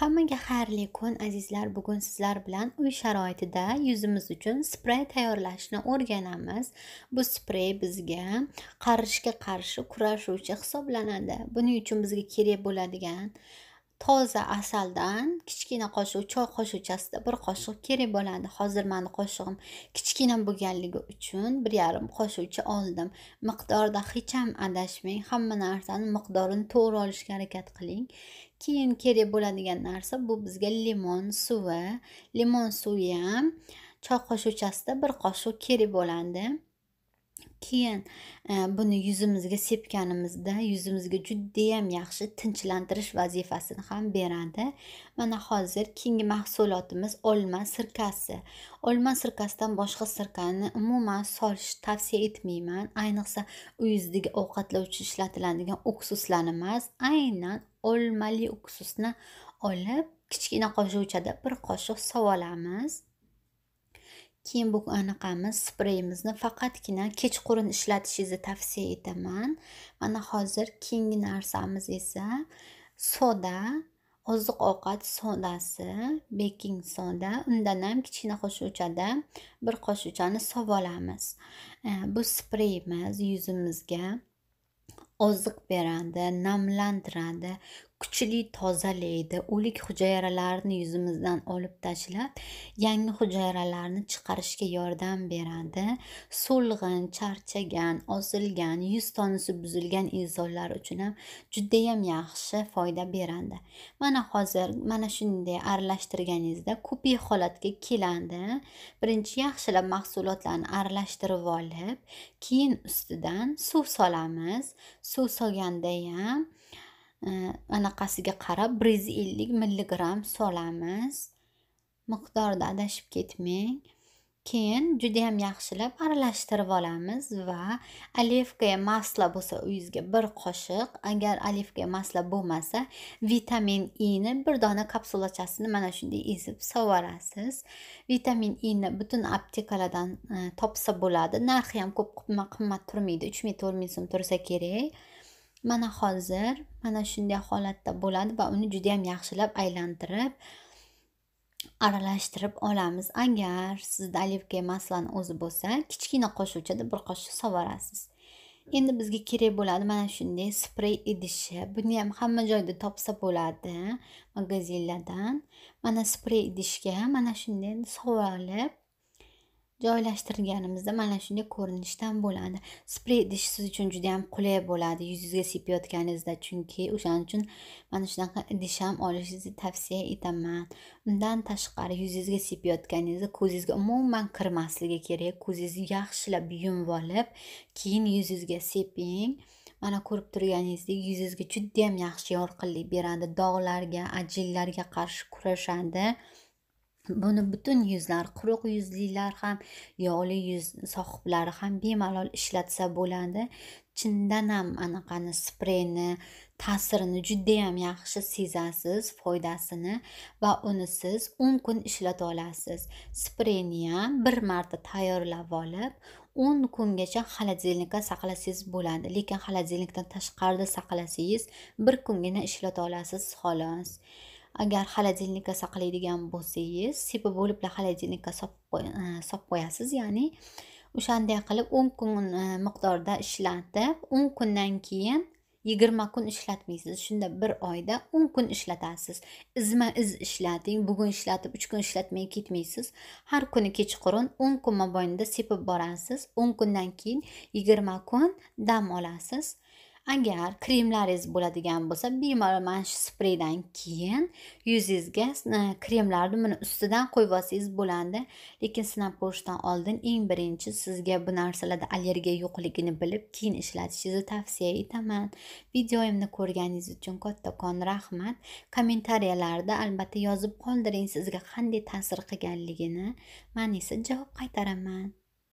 Hammaga xayrli kun azizlar. Bugun sizlar bilan uy sharoitida yuzimiz uchun sprey tayyorlashni o'rganamiz. Bu sprey bizga qarishga qarshi kurashuvchi hisoblanadi. Buning uchun bizga kerak bo'ladigan toza asaldan kichkina qoshiq choy qoshiqchasida bir qoshiq kerak bo'ladi hozir mani qoshig'im kichkina bo'lganligi uchun bir yarim qoshiqcha oldim miqdorda hech ham adashmang hamma narsani miqdorini to'g'ri olishga harakat qiling keyin kerak bo'ladigan narsa bu bizga limon suvi limon suvi ham choy qoshiqchasida bir qoshiq kerak bo'ladi keyin e, buni yuzimizga sepganimizda yuzimizga judayam yaxshi tinchlantirish vazifasini ham beradi mana hozir keyingi mahsulotimiz olma sirkasi olma sirkasidan boshqa sirkani umuman solish tavsiya etmayman ayniqsa uyingizdagi ovqatlovchi ishlatiladigan uksuslar emas aynan olmali uksusni olib kichkina qoshiqchada bir qoshiq sovolamiz olamiz keyin bu anaqamiz spreyimizni faqatgina kechqurun ishlatishingizni tavsiya etaman mana hozir keyingi narsamiz esa soda oziq ovqat sodasi beking soda undan ham kichkina qo'shuvchada bir qo'shuvchani sovib olamiz bu spreyimiz yuzimizga oziq beradi namlantiradi kuchli tozalaydi o'lik hujayralarni yuzimizdan olib tashlab yangi hujayralarni chiqarishga yordam beradi so'lg'in charchagan ozilgan yuz tonusi buzilgan insonlar uchun ham judayam yaxshi foyda beradi mana hozir mana shunday aralashtirganingizda kupe holatga keladi birinchi yaxshilab mahsulotlarni aralashtirib olib keyin ustidan suv solamiz suv solganda ham Э, anaqasiga qarab bir yuz ellik milligram solamiz miqdorda adashib ketmang keyin judayam yaxshilab aralashtirib olamiz va olivka masla bo'lsa uyingizga bir qoshiq agar olivka masla bo'lmasa vitamin e ni bir dona kapsulachasini mana shunday ezib sovurasiz vitamin e ni butun aptekalardan topsa bo'ladi narxi ham ko'p qimmat turmaydi uch ming to'rt ming so'm tursa kerak mana hozir mana shunday holatda bo'ladi va uni juda yam yaxshilab aylantirib aralashtirib olamiz agar sizda olivka maslan o'zi bo'lsa kichkina qo'shuvchada bir qoshiq sovorasiz endi bizga kerak bo'ladi mana shunday sprey idishi buni ham hamma joyda topsa bo'ladi magazinlardan mana sprey idishga mana shunday sovolib joylashtirganimizda mana shunday ko'rinishdan bo'ladi spray idish siz uchun juda yam qulay bo'ladi yuzingizga sepayotganingizda chunki o'shaning uchun mana shunaqa idish ham olishingizni tavsiya etaman undan tashqari yuzingizga sepayotganingizda ko'zingizga umuman kirmasligi kerak ko'zingizni yaxshilab yumib olib keyin yuzingizga seping mana ko'rib turganingizdek yuzingizga judayam yaxshi yorqinlik beradi dog'larga ajinlarga qarshi kurashadi buni butun yuzlar quruq yuzlilar ham yog'li yuz sohiblari ham bemalol ishlatsa bo'ladi chindan ham anaqani spreyni ta'sirini judayam yaxshi sezasiz foydasini va uni siz o'n kun ishlata olasiz spreyni ham bir marta tayyorlab olib o'n kungacha xolodilnikda saqlasangiz bo'ladi lekin xolodilnikdan tashqarida saqlasangiz bir kungina ishlata olasiz xolos agar xolodilnikka saqlaydigan bo'lsangiz sepa bo'libla xolodilnikka solib e, qo'yasiz ya'ni o'shanday qilib o'n kun e, miqdorda ishlatib o'n kundan keyin yigirma kun ishlatmaysiz shunda bir oyda o'n kun ishlatasiz izma iz ishlating bugun ishlatib uch kun ishlatmay ketmaysiz har kuni kechqurun o'n kun mobaynida sepib borasiz o'n kundan keyin yigirma kun dam olasiz agar kremlaringiz bo'ladigan bo'lsa bemalol mana shu spreydan keyin yuzingizga kremlarni buni ustidan qo'yib olsangiz bo'ladi lekin sinab ko'rishdan oldin eng birinchi sizga bu narsalarda allergiya yo'qligini bilib keyin ishlatishingizni tavsiya etaman videoyimni ko'rganingiz uchun kattakon rahmat kommentariyalarda albatta yozib qoldiring sizga qanday ta'sir qilganligini man esa javob qaytaraman